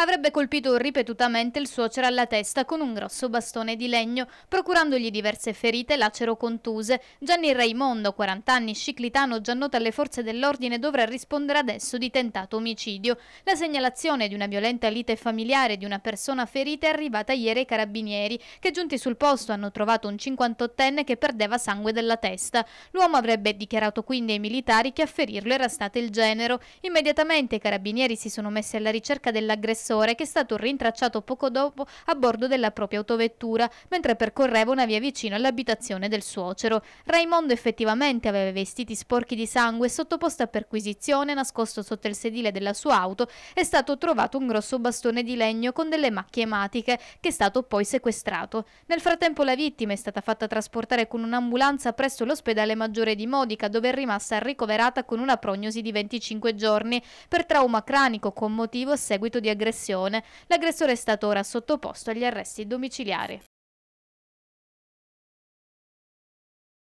avrebbe colpito ripetutamente il suocero alla testa con un grosso bastone di legno, procurandogli diverse ferite lacero contuse. Gianni Raimondo, 40 anni, sciclitano, già noto alle forze dell'ordine, dovrà rispondere adesso di tentato omicidio. La segnalazione di una violenta lite familiare di una persona ferita è arrivata ieri ai carabinieri, che giunti sul posto hanno trovato un 58enne che perdeva sangue della testa. L'uomo avrebbe dichiarato quindi ai militari che a ferirlo era stato il genero. Immediatamente i carabinieri si sono messi alla ricerca dell'aggressore aggressore che è stato rintracciato poco dopo a bordo della propria autovettura mentre percorreva una via vicino all'abitazione del suocero. Raimondo effettivamente aveva vestiti sporchi di sangue, sottoposto a perquisizione, nascosto sotto il sedile della sua auto, è stato trovato un grosso bastone di legno con delle macchie ematiche che è stato poi sequestrato. Nel frattempo la vittima è stata fatta trasportare con un'ambulanza presso l'ospedale maggiore di Modica dove è rimasta ricoverata con una prognosi di 25 giorni per trauma cranico con motivo a seguito di aggressione aggressione. L'aggressore è stato ora sottoposto agli arresti domiciliari.